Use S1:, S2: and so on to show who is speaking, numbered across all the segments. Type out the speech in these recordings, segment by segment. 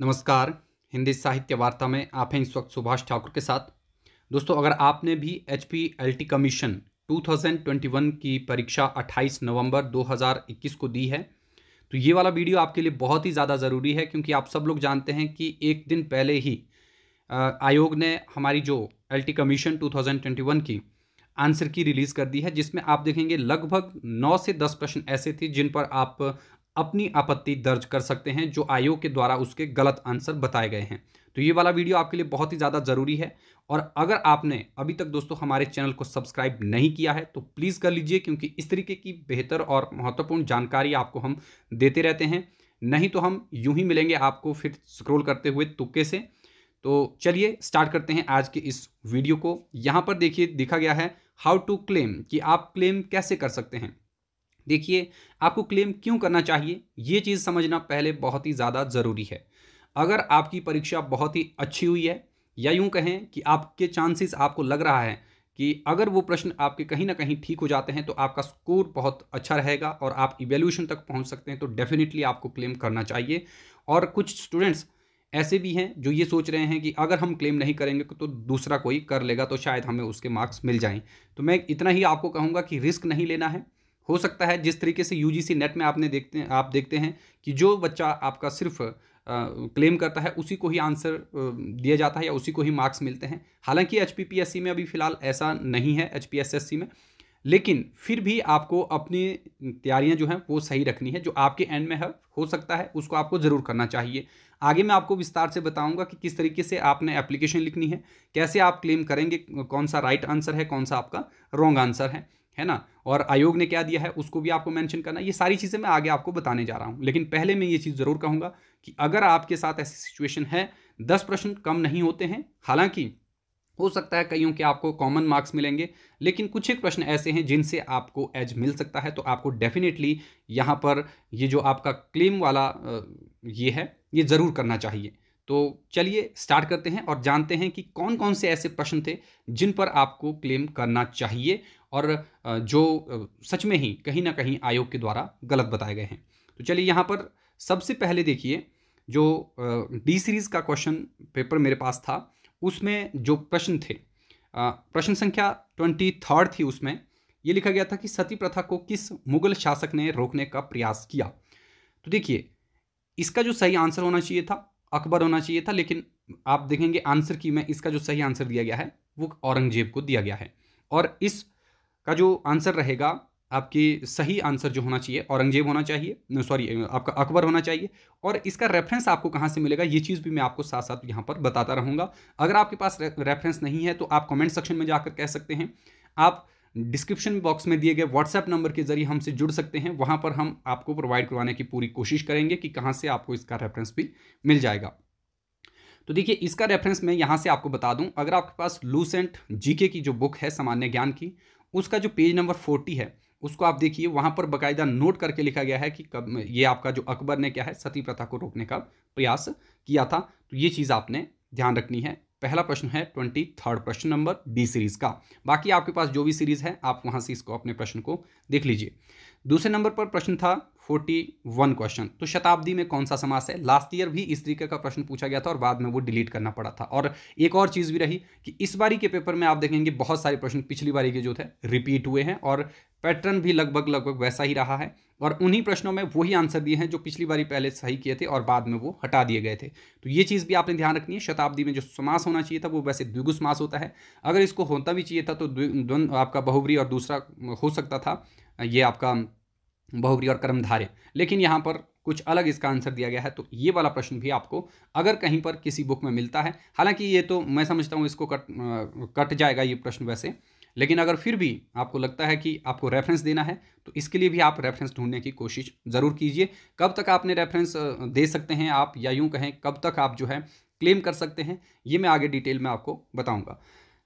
S1: नमस्कार हिंदी साहित्य वार्ता में आप हैं इस वक्त सुभाष ठाकुर के साथ दोस्तों अगर आपने भी H P L T commission 2021 की परीक्षा 28 नवंबर 2021 को दी है तो ये वाला वीडियो आपके लिए बहुत ही ज़्यादा ज़रूरी है क्योंकि आप सब लोग जानते हैं कि एक दिन पहले ही आयोग ने हमारी जो एल टी कमीशन वन की आंसर की रिलीज़ कर दी है जिसमें आप देखेंगे लगभग नौ से दस प्रश्न ऐसे थे जिन पर आप अपनी आपत्ति दर्ज कर सकते हैं जो आयोग के द्वारा उसके गलत आंसर बताए गए हैं तो ये वाला वीडियो आपके लिए बहुत ही ज़्यादा ज़रूरी है और अगर आपने अभी तक दोस्तों हमारे चैनल को सब्सक्राइब नहीं किया है तो प्लीज़ कर लीजिए क्योंकि इस तरीके की बेहतर और महत्वपूर्ण जानकारी आपको हम देते रहते हैं नहीं तो हम यूं ही मिलेंगे आपको फिर स्क्रॉल करते हुए तुक्के से तो चलिए स्टार्ट करते हैं आज के इस वीडियो को यहाँ पर देखिए देखा गया है हाउ टू क्लेम कि आप क्लेम कैसे कर सकते हैं देखिए आपको क्लेम क्यों करना चाहिए ये चीज़ समझना पहले बहुत ही ज़्यादा ज़रूरी है अगर आपकी परीक्षा बहुत ही अच्छी हुई है या यूं कहें कि आपके चांसेस आपको लग रहा है कि अगर वो प्रश्न आपके कहीं ना कहीं ठीक हो जाते हैं तो आपका स्कोर बहुत अच्छा रहेगा और आप इवेल्यूशन तक पहुंच सकते हैं तो डेफिनेटली आपको क्लेम करना चाहिए और कुछ स्टूडेंट्स ऐसे भी हैं जो ये सोच रहे हैं कि अगर हम क्लेम नहीं करेंगे तो दूसरा कोई कर लेगा तो शायद हमें उसके मार्क्स मिल जाएं तो मैं इतना ही आपको कहूँगा कि रिस्क नहीं लेना है हो सकता है जिस तरीके से यूजीसी नेट में आपने देखते हैं आप देखते हैं कि जो बच्चा आपका सिर्फ क्लेम करता है उसी को ही आंसर दिया जाता है या उसी को ही मार्क्स मिलते हैं हालांकि एच में अभी फ़िलहाल ऐसा नहीं है एच में लेकिन फिर भी आपको अपनी तैयारियां जो हैं वो सही रखनी है जो आपके एंड में है हो सकता है उसको आपको ज़रूर करना चाहिए आगे मैं आपको विस्तार से बताऊंगा कि किस तरीके से आपने एप्लीकेशन लिखनी है कैसे आप क्लेम करेंगे कौन सा राइट आंसर है कौन सा आपका रॉन्ग आंसर है है ना और आयोग ने क्या दिया है उसको भी आपको मेंशन करना ये सारी चीज़ें मैं आगे आपको बताने जा रहा हूँ लेकिन पहले मैं ये चीज़ ज़रूर कहूँगा कि अगर आपके साथ ऐसी सिचुएशन है दस प्रश्न कम नहीं होते हैं हालांकि हो सकता है कईयों के आपको कॉमन मार्क्स मिलेंगे लेकिन कुछ एक प्रश्न ऐसे हैं जिनसे आपको एज मिल सकता है तो आपको डेफिनेटली यहाँ पर ये जो आपका क्लेम वाला ये है ये ज़रूर करना चाहिए तो चलिए स्टार्ट करते हैं और जानते हैं कि कौन कौन से ऐसे प्रश्न थे जिन पर आपको क्लेम करना चाहिए और जो सच में ही कहीं ना कहीं आयोग के द्वारा गलत बताए गए हैं तो चलिए यहाँ पर सबसे पहले देखिए जो डी सीरीज़ का क्वेश्चन पेपर मेरे पास था उसमें जो प्रश्न थे प्रश्न संख्या ट्वेंटी थर्ड थी उसमें ये लिखा गया था कि सती प्रथा को किस मुगल शासक ने रोकने का प्रयास किया तो देखिए इसका जो सही आंसर होना चाहिए था अकबर होना चाहिए था लेकिन आप देखेंगे आंसर की में इसका जो सही आंसर दिया गया है वो औरंगजेब को दिया गया है और इस का जो आंसर रहेगा आपके सही आंसर जो होना चाहिए औरंगजेब होना चाहिए सॉरी आपका अकबर होना चाहिए और इसका रेफरेंस आपको कहाँ से मिलेगा ये चीज़ भी मैं आपको साथ साथ यहाँ पर बताता रहूँगा अगर आपके पास रेफरेंस नहीं है तो आप कमेंट सेक्शन में जाकर कह सकते हैं आप डिस्क्रिप्शन बॉक्स में दिए गए व्हाट्सएप नंबर के जरिए हमसे जुड़ सकते हैं वहाँ पर हम आपको प्रोवाइड करवाने की पूरी कोशिश करेंगे कि कहाँ से आपको इसका रेफरेंस भी मिल जाएगा तो देखिए इसका रेफरेंस मैं यहाँ से आपको बता दूँ अगर आपके पास लूसेंट जीके की जो बुक है सामान्य ज्ञान की उसका जो पेज नंबर फोर्टी है उसको आप देखिए वहाँ पर बकायदा नोट करके लिखा गया है कि कब ये आपका जो अकबर ने क्या है सती प्रथा को रोकने का प्रयास किया था तो ये चीज़ आपने ध्यान रखनी है पहला प्रश्न है ट्वेंटी थर्ड प्रश्न नंबर डी सीरीज़ का बाकी आपके पास जो भी सीरीज़ है आप वहाँ से इसको अपने प्रश्न को देख लीजिए दूसरे नंबर पर प्रश्न था फोर्टी वन क्वेश्चन तो शताब्दी में कौन सा समास है लास्ट ईयर भी इस तरीके का प्रश्न पूछा गया था और बाद में वो डिलीट करना पड़ा था और एक और चीज़ भी रही कि इस बारी के पेपर में आप देखेंगे बहुत सारे प्रश्न पिछली बारी के जो थे रिपीट हुए हैं और पैटर्न भी लगभग लगभग वैसा ही रहा है और उन्हीं प्रश्नों में वही आंसर दिए हैं जो पिछली बारी पहले सही किए थे और बाद में वो हटा दिए गए थे तो ये चीज़ भी आपने ध्यान रखनी है शताब्दी में जो समास होना चाहिए था वो वैसे द्विगु समास होता है अगर इसको होता भी चाहिए था तो आपका बहुवरी और दूसरा हो सकता था ये आपका बहुवरी और कर्मधारय लेकिन यहाँ पर कुछ अलग इसका आंसर दिया गया है तो ये वाला प्रश्न भी आपको अगर कहीं पर किसी बुक में मिलता है हालांकि ये तो मैं समझता हूँ इसको कट कट जाएगा ये प्रश्न वैसे लेकिन अगर फिर भी आपको लगता है कि आपको रेफरेंस देना है तो इसके लिए भी आप रेफरेंस ढूंढने की कोशिश ज़रूर कीजिए कब तक आपने रेफरेंस दे सकते हैं आप या यूँ कहें कब तक आप जो है क्लेम कर सकते हैं ये मैं आगे डिटेल में आपको बताऊँगा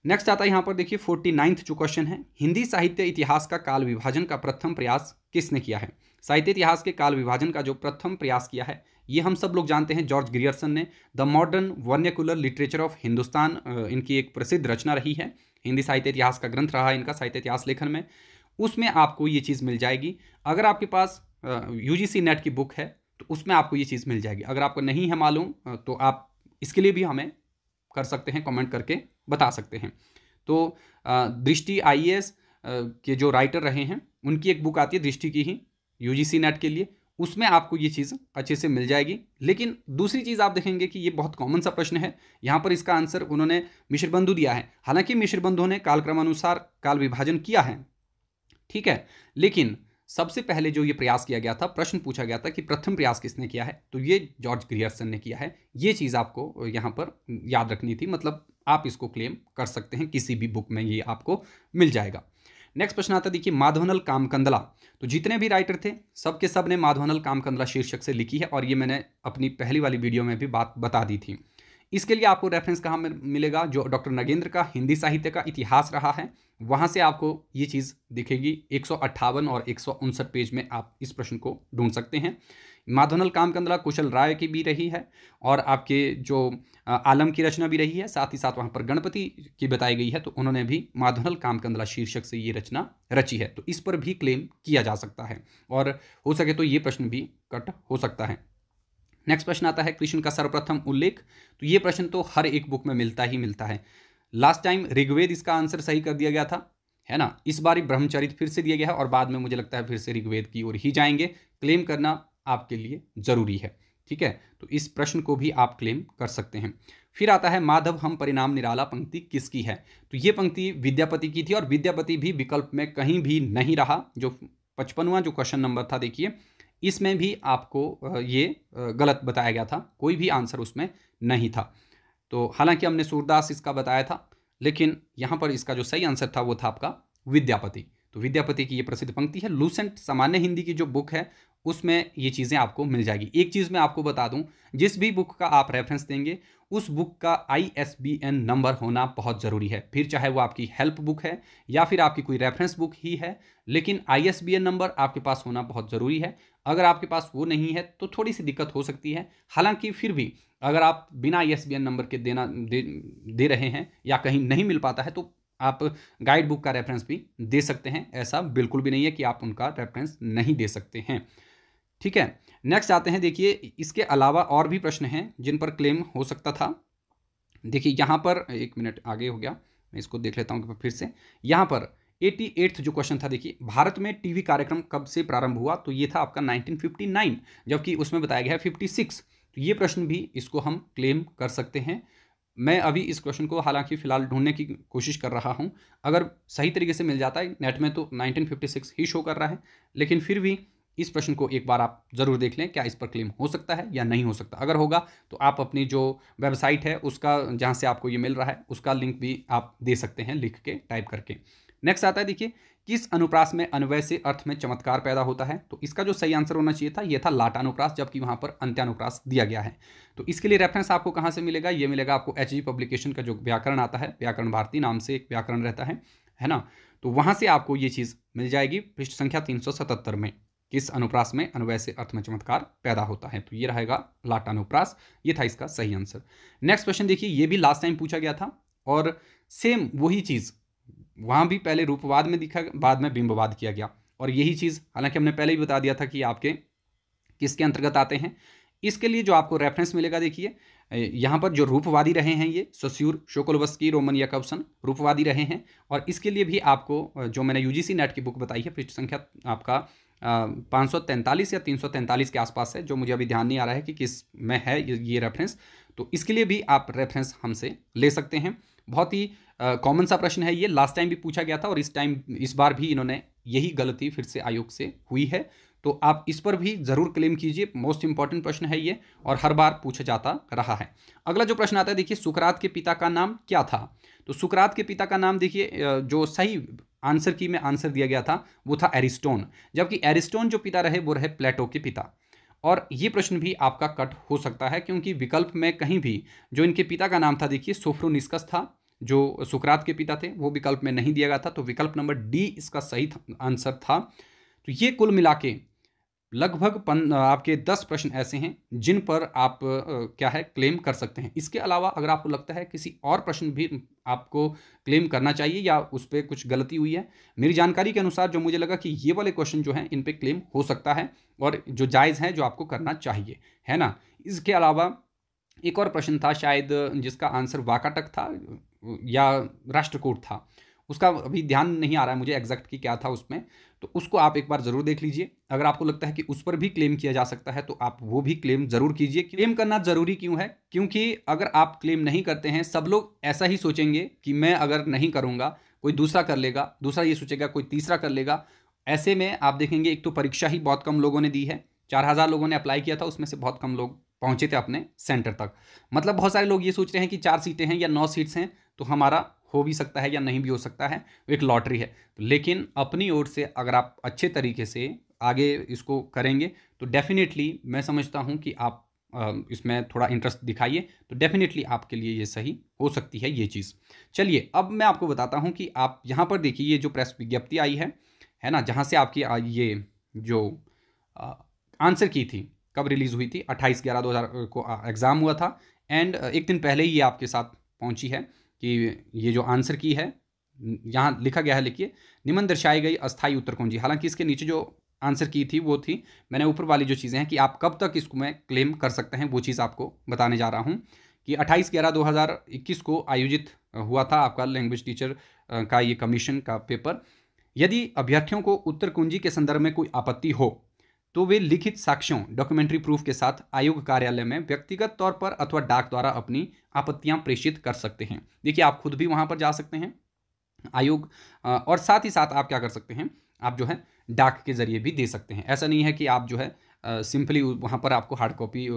S1: नेक्स्ट आता है यहाँ पर देखिए फोर्टी नाइन्थ जो क्वेश्चन है हिंदी साहित्य इतिहास का काल विभाजन का प्रथम प्रयास किसने किया है साहित्य इतिहास के काल विभाजन का जो प्रथम प्रयास किया है ये हम सब लोग जानते हैं जॉर्ज ग्रियर्सन ने the modern vernacular literature of Hindustan इनकी एक प्रसिद्ध रचना रही है हिंदी साहित्य इतिहास का ग्रंथ रहा है इनका साहित्य इतिहास लेखन में उसमें आपको ये चीज़ मिल जाएगी अगर आपके पास यू जी नेट की बुक है तो उसमें आपको ये चीज़ मिल जाएगी अगर आपको नहीं है मालूम तो आप इसके लिए भी हमें कर सकते हैं कमेंट करके बता सकते हैं तो दृष्टि आई के जो राइटर रहे हैं उनकी एक बुक आती है दृष्टि की ही सी नेट के लिए उसमें आपको ये चीज़ अच्छे से मिल जाएगी लेकिन दूसरी चीज़ आप देखेंगे कि ये बहुत कॉमन सा प्रश्न है यहाँ पर इसका आंसर उन्होंने मिश्रबंधु दिया है हालांकि मिश्रबंधु ने कालक्रमानुसार काल विभाजन किया है ठीक है लेकिन सबसे पहले जो ये प्रयास किया गया था प्रश्न पूछा गया था कि प्रथम प्रयास किसने किया है तो ये जॉर्ज ग्रियर्सन ने किया है ये चीज़ आपको यहाँ पर याद रखनी थी मतलब आप इसको क्लेम कर सकते हैं किसी भी बुक में ये आपको मिल जाएगा नेक्स्ट प्रश्न आता देखिए माधवनल कामकंदला तो जितने भी राइटर थे सब के सब ने माधवनल कामकंदला शीर्षक से लिखी है और ये मैंने अपनी पहली वाली वीडियो में भी बात बता दी थी इसके लिए आपको रेफरेंस कहाँ मिलेगा जो डॉक्टर नगेंद्र का हिंदी साहित्य का इतिहास रहा है वहाँ से आपको ये चीज़ दिखेगी एक और एक पेज में आप इस प्रश्न को ढूंढ सकते हैं माधवनल कामकंदला कुशल राय की भी रही है और आपके जो आलम की रचना भी रही है साथ ही साथ वहाँ पर गणपति की बताई गई है तो उन्होंने भी माधवनल कामकंदला शीर्षक से ये रचना रची है तो इस पर भी क्लेम किया जा सकता है और हो सके तो ये प्रश्न भी कट हो सकता है नेक्स्ट प्रश्न आता है कृष्ण का सर्वप्रथम उल्लेख तो ये प्रश्न तो हर एक बुक में मिलता ही मिलता है लास्ट टाइम ऋग्वेद इसका आंसर सही कर दिया गया था है ना इस बार ब्रह्मचरित फिर से दिया गया है और बाद में मुझे लगता है फिर से ऋग्वेद की ओर ही जाएंगे क्लेम करना आपके लिए ज़रूरी है ठीक है तो इस प्रश्न को भी आप क्लेम कर सकते हैं फिर आता है माधव हम परिणाम निराला पंक्ति किसकी है तो ये पंक्ति विद्यापति की थी और विद्यापति भी विकल्प में कहीं भी नहीं रहा जो पचपनवा जो क्वेश्चन नंबर था देखिए इसमें भी आपको ये गलत बताया गया था कोई भी आंसर उसमें नहीं था तो हालांकि हमने सूरदास इसका बताया था लेकिन यहाँ पर इसका जो सही आंसर था वो था आपका विद्यापति तो विद्यापति की ये प्रसिद्ध पंक्ति है लूसेंट सामान्य हिंदी की जो बुक है उसमें ये चीज़ें आपको मिल जाएगी एक चीज़ मैं आपको बता दूं जिस भी बुक का आप रेफरेंस देंगे उस बुक का आईएसबीएन नंबर होना बहुत ज़रूरी है फिर चाहे वो आपकी हेल्प बुक है या फिर आपकी कोई रेफरेंस बुक ही है लेकिन आईएसबीएन नंबर आपके पास होना बहुत ज़रूरी है अगर आपके पास वो नहीं है तो थोड़ी सी दिक्कत हो सकती है हालांकि फिर भी अगर आप बिना एस नंबर के देना दे, दे रहे हैं या कहीं नहीं मिल पाता है तो आप गाइड बुक का रेफरेंस भी दे सकते हैं ऐसा बिल्कुल भी नहीं है कि आप उनका रेफरेंस नहीं दे सकते हैं ठीक है नेक्स्ट आते हैं देखिए इसके अलावा और भी प्रश्न हैं जिन पर क्लेम हो सकता था देखिए यहाँ पर एक मिनट आगे हो गया मैं इसको देख लेता हूँ फिर से यहाँ पर एटी एट्थ जो क्वेश्चन था देखिए भारत में टीवी कार्यक्रम कब से प्रारंभ हुआ तो ये था आपका 1959 जबकि उसमें बताया गया है 56 तो ये प्रश्न भी इसको हम क्लेम कर सकते हैं मैं अभी इस क्वेश्चन को हालांकि फ़िलहाल ढूंढने की कोशिश कर रहा हूँ अगर सही तरीके से मिल जाता है नेट में तो 1956 ही शो कर रहा है लेकिन फिर भी इस प्रश्न को एक बार आप ज़रूर देख लें क्या इस पर क्लेम हो सकता है या नहीं हो सकता अगर होगा तो आप अपनी जो वेबसाइट है उसका जहाँ से आपको ये मिल रहा है उसका लिंक भी आप दे सकते हैं लिख के टाइप करके नेक्स्ट आता है देखिए किस अनुप्रास में अन्वय से अर्थ में चमत्कार पैदा होता है तो इसका जो सही आंसर होना चाहिए था यह था लाटानुप्रास जबकि वहां पर अंत्यानुप्रास दिया गया है तो इसके लिए रेफरेंस आपको कहां से मिलेगा यह मिलेगा आपको एच पब्लिकेशन का जो व्याकरण आता है व्याकरण भारती नाम से एक व्याकरण रहता है है ना तो वहां से आपको ये चीज़ मिल जाएगी पृष्ठ संख्या तीन में किस अनुप्रास में अनुवय से अर्थ में चमत्कार पैदा होता है तो ये रहेगा लाट अनुप्रास ये था इसका सही आंसर नेक्स्ट क्वेश्चन देखिए ये भी लास्ट टाइम पूछा गया था और सेम वही चीज़ वहाँ भी पहले रूपवाद में दिखा बाद में बिंबवाद किया गया और यही चीज़ हालांकि हमने पहले भी बता दिया था कि आपके किसके अंतर्गत आते हैं इसके लिए जो आपको रेफरेंस मिलेगा देखिए यहाँ पर जो रूपवादी रहे हैं ये सस्यूर शोकोलवस्की रोमन या कवसन रूपवादी रहे हैं और इसके लिए भी आपको जो मैंने यू नेट की बुक बताई है पृष्ठ संख्या आपका पाँच या तीन के आसपास है जो मुझे अभी ध्यान नहीं आ रहा है कि किस में है ये रेफरेंस तो इसके लिए भी आप रेफरेंस हमसे ले सकते हैं बहुत ही कॉमन सा प्रश्न है ये लास्ट टाइम भी पूछा गया था और इस टाइम इस बार भी इन्होंने यही गलती फिर से आयोग से हुई है तो आप इस पर भी ज़रूर क्लेम कीजिए मोस्ट इंपॉर्टेंट प्रश्न है ये और हर बार पूछा जाता रहा है अगला जो प्रश्न आता है देखिए सुकरात के पिता का नाम क्या था तो सुकरात के पिता का नाम देखिए जो सही आंसर की में आंसर दिया गया था वो था एरिस्टोन जबकि एरिस्टोन जो पिता रहे वो रहे प्लेटो के पिता और ये प्रश्न भी आपका कट हो सकता है क्योंकि विकल्प में कहीं भी जो इनके पिता का नाम था देखिए सोफ्रोनिस्कस था जो सुकरात के पिता थे वो विकल्प में नहीं दिया गया था तो विकल्प नंबर डी इसका सही आंसर था तो ये कुल मिला के लगभग पन आपके दस प्रश्न ऐसे हैं जिन पर आप क्या है क्लेम कर सकते हैं इसके अलावा अगर आपको लगता है किसी और प्रश्न भी आपको क्लेम करना चाहिए या उस पर कुछ गलती हुई है मेरी जानकारी के अनुसार जो मुझे लगा कि ये वाले क्वेश्चन जो हैं इन पर क्लेम हो सकता है और जो जायज़ हैं जो आपको करना चाहिए है ना इसके अलावा एक और प्रश्न था शायद जिसका आंसर वाकाटक था या राष्ट्रकूट था उसका अभी ध्यान नहीं आ रहा है मुझे एग्जैक्ट कि क्या था उसमें तो उसको आप एक बार ज़रूर देख लीजिए अगर आपको लगता है कि उस पर भी क्लेम किया जा सकता है तो आप वो भी क्लेम ज़रूर कीजिए क्लेम करना ज़रूरी क्यों है क्योंकि अगर आप क्लेम नहीं करते हैं सब लोग ऐसा ही सोचेंगे कि मैं अगर नहीं करूँगा कोई दूसरा कर लेगा दूसरा ये सोचेगा कोई तीसरा कर लेगा ऐसे में आप देखेंगे एक तो परीक्षा ही बहुत कम लोगों ने दी है चार हज़ार लोगों ने अप्लाई किया था उसमें से बहुत कम लोग पहुंचे थे अपने सेंटर तक मतलब बहुत सारे लोग ये सोच रहे हैं कि चार सीटें हैं या नौ सीट्स हैं तो हमारा हो भी सकता है या नहीं भी हो सकता है एक लॉटरी है तो लेकिन अपनी ओर से अगर आप अच्छे तरीके से आगे इसको करेंगे तो डेफिनेटली मैं समझता हूँ कि आप इसमें थोड़ा इंटरेस्ट दिखाइए तो डेफिनेटली आपके लिए ये सही हो सकती है ये चीज़ चलिए अब मैं आपको बताता हूँ कि आप यहाँ पर देखिए ये जो प्रेस विज्ञप्ति आई है है ना जहाँ से आपकी ये जो आंसर की थी कब रिलीज़ हुई थी 28 ग्यारह 2000 को एग्ज़ाम हुआ था एंड एक दिन पहले ही ये आपके साथ पहुंची है कि ये जो आंसर की है यहाँ लिखा गया है लिखिए निम्न दर्शाई गई अस्थायी उत्तर कुंजी हालांकि इसके नीचे जो आंसर की थी वो थी मैंने ऊपर वाली जो चीज़ें हैं कि आप कब तक इसको मैं क्लेम कर सकते हैं वो चीज़ आपको बताने जा रहा हूँ कि 28 ग्यारह 2021 को आयोजित हुआ था आपका लैंग्वेज टीचर का ये कमीशन का पेपर यदि अभ्यर्थियों को उत्तर कुंजी के संदर्भ में कोई आपत्ति हो तो वे लिखित साक्ष्यों डॉक्यूमेंट्री प्रूफ के साथ आयोग कार्यालय में व्यक्तिगत तौर पर अथवा डाक द्वारा अपनी आपत्तियां प्रेषित कर सकते हैं देखिए आप खुद भी वहां पर जा सकते हैं आयोग और साथ ही साथ आप क्या कर सकते हैं आप जो है डाक के जरिए भी दे सकते हैं ऐसा नहीं है कि आप जो है सिंपली वहाँ पर आपको हार्ड कॉपी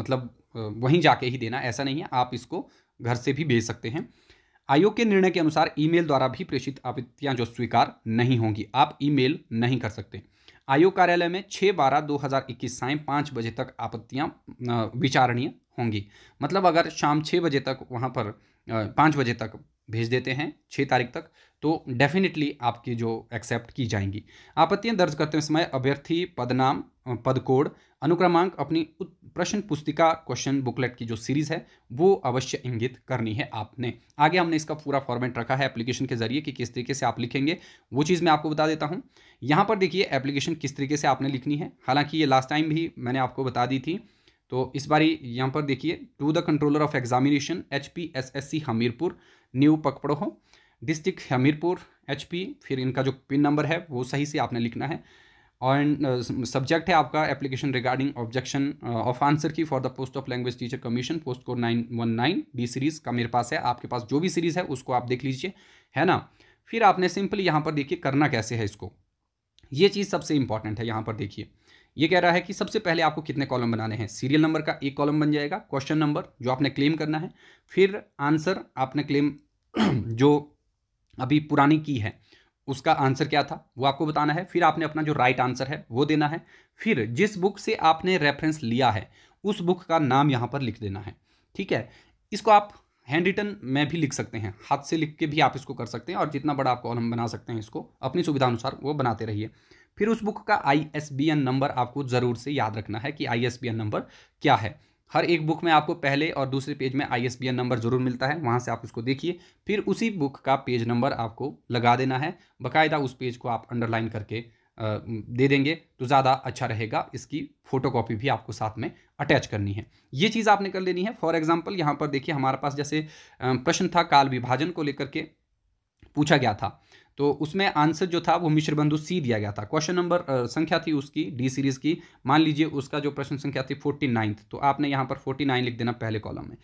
S1: मतलब वहीं जाके ही देना ऐसा नहीं है आप इसको घर से भी भेज सकते हैं आयोग के निर्णय के अनुसार ईमेल द्वारा भी प्रेषित आपत्तियां जो स्वीकार नहीं होंगी आप ईमेल नहीं कर सकते आयोग कार्यालय में छः बारह दो हज़ार इक्कीस साय पाँच बजे तक आपत्तियाँ विचारणीय होंगी मतलब अगर शाम छः बजे तक वहाँ पर पाँच बजे तक भेज देते हैं छः तारीख तक तो डेफिनेटली आपकी जो एक्सेप्ट की जाएंगी आपत्तियां दर्ज करते समय अभ्यर्थी पदनाम पद कोड अनुक्रमांक अपनी प्रश्न पुस्तिका क्वेश्चन बुकलेट की जो सीरीज़ है वो अवश्य इंगित करनी है आपने आगे हमने इसका पूरा फॉर्मेट रखा है एप्लीकेशन के जरिए कि किस तरीके से आप लिखेंगे वो चीज़ मैं आपको बता देता हूँ यहाँ पर देखिए एप्लीकेशन किस तरीके से आपने लिखनी है हालांकि ये लास्ट टाइम भी मैंने आपको बता दी थी तो इस बारी यहाँ पर देखिए to the controller of examination H P S S C Hamirpur new पकपड़ो हो डिस्ट्रिक्ट हमीरपुर एच पी फिर इनका जो पिन नंबर है वो सही से आपने लिखना है और सब्जेक्ट है आपका application regarding objection of answer key for the post of language teacher commission post को nine one nine D series का मेरे पास है आपके पास जो भी सीरीज़ है उसको आप देख लीजिए है ना फिर आपने सिंपली यहाँ पर देखिए करना कैसे है इसको ये चीज़ सबसे इंपॉर्टेंट है यहाँ पर देखिए ये कह रहा है कि सबसे पहले आपको कितने कॉलम बनाने हैं सीरियल नंबर का एक कॉलम बन जाएगा क्वेश्चन नंबर जो आपने क्लेम करना है फिर आंसर आपने क्लेम जो अभी पुरानी की है उसका आंसर क्या था वो आपको बताना है फिर आपने अपना जो राइट आंसर है वो देना है फिर जिस बुक से आपने रेफरेंस लिया है उस बुक का नाम यहाँ पर लिख देना है ठीक है इसको आप हैंड रिटन में भी लिख सकते हैं हाथ से लिख के भी आप इसको कर सकते हैं और जितना बड़ा आप कॉलम बना सकते हैं इसको अपनी सुविधा अनुसार वो बनाते रहिए फिर उस बुक का आई नंबर आपको ज़रूर से याद रखना है कि आई नंबर क्या है हर एक बुक में आपको पहले और दूसरे पेज में आई नंबर ज़रूर मिलता है वहाँ से आप उसको देखिए फिर उसी बुक का पेज नंबर आपको लगा देना है बकायदा उस पेज को आप अंडरलाइन करके दे देंगे तो ज़्यादा अच्छा रहेगा इसकी फ़ोटोकॉपी भी आपको साथ में अटैच करनी है ये चीज़ आपने कर लेनी है फॉर एग्जाम्पल यहाँ पर देखिए हमारे पास जैसे प्रश्न था काल विभाजन को लेकर के पूछा गया था तो उसमें आंसर जो था वो मिश्र बंधु सी दिया गया था क्वेश्चन नंबर संख्या थी उसकी डी सीरीज की मान लीजिए उसका जो प्रश्न संख्या थी फोर्टी नाइन्थ तो आपने यहाँ पर फोर्टी नाइन लिख देना पहले कॉलम में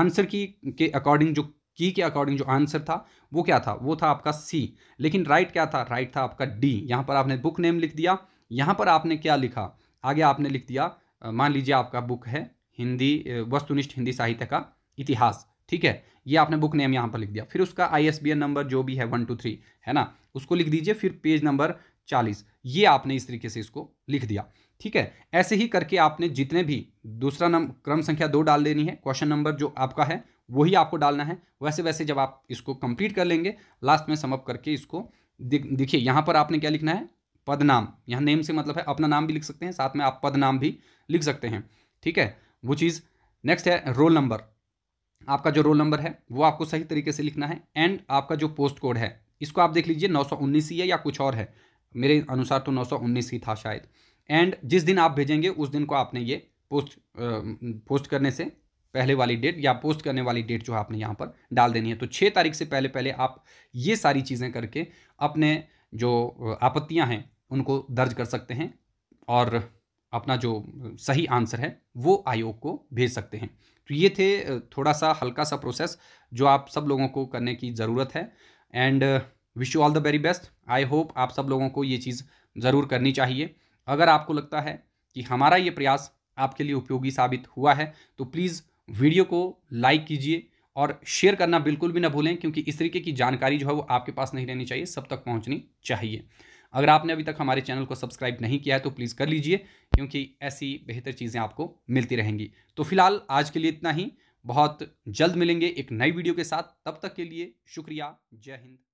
S1: आंसर की के अकॉर्डिंग जो की के अकॉर्डिंग जो आंसर था वो क्या था वो था आपका सी लेकिन राइट क्या था राइट था आपका डी यहाँ पर आपने बुक नेम लिख दिया यहाँ पर आपने क्या लिखा आगे आपने लिख दिया मान लीजिए आपका बुक है हिंदी वस्तुनिष्ठ हिंदी साहित्य का इतिहास ठीक है ये आपने बुक नेम यहाँ पर लिख दिया फिर उसका आई नंबर जो भी है वन टू थ्री है ना उसको लिख दीजिए फिर पेज नंबर चालीस ये आपने इस तरीके से इसको लिख दिया ठीक है ऐसे ही करके आपने जितने भी दूसरा नंबर क्रम संख्या दो डाल देनी है क्वेश्चन नंबर जो आपका है वही आपको डालना है वैसे वैसे जब आप इसको कंप्लीट कर लेंगे लास्ट में समअप करके इसको देखिए यहाँ पर आपने क्या लिखना है पदनाम यहाँ नेम से मतलब है अपना नाम भी लिख सकते हैं साथ में आप पदनाम भी लिख सकते हैं ठीक है वो चीज़ नेक्स्ट है रोल नंबर आपका जो रोल नंबर है वो आपको सही तरीके से लिखना है एंड आपका जो पोस्ट कोड है इसको आप देख लीजिए नौ ही है या कुछ और है मेरे अनुसार तो नौ ही था शायद एंड जिस दिन आप भेजेंगे उस दिन को आपने ये पोस्ट पोस्ट करने से पहले वाली डेट या पोस्ट करने वाली डेट जो है आपने यहाँ पर डाल देनी है तो छः तारीख से पहले पहले आप ये सारी चीज़ें करके अपने जो आपत्तियाँ हैं उनको दर्ज कर सकते हैं और अपना जो सही आंसर है वो आयोग को भेज सकते हैं तो ये थे थोड़ा सा हल्का सा प्रोसेस जो आप सब लोगों को करने की ज़रूरत है and wish you all the very best I hope आप सब लोगों को ये चीज़ ज़रूर करनी चाहिए अगर आपको लगता है कि हमारा ये प्रयास आपके लिए उपयोगी साबित हुआ है तो प्लीज़ वीडियो को लाइक कीजिए और शेयर करना बिल्कुल भी ना भूलें क्योंकि इस तरीके की जानकारी जो है वो आपके पास नहीं रहनी चाहिए सब तक पहुंचनी चाहिए अगर आपने अभी तक हमारे चैनल को सब्सक्राइब नहीं किया है तो प्लीज़ कर लीजिए क्योंकि ऐसी बेहतर चीज़ें आपको मिलती रहेंगी तो फिलहाल आज के लिए इतना ही बहुत जल्द मिलेंगे एक नई वीडियो के साथ तब तक के लिए शुक्रिया जय हिंद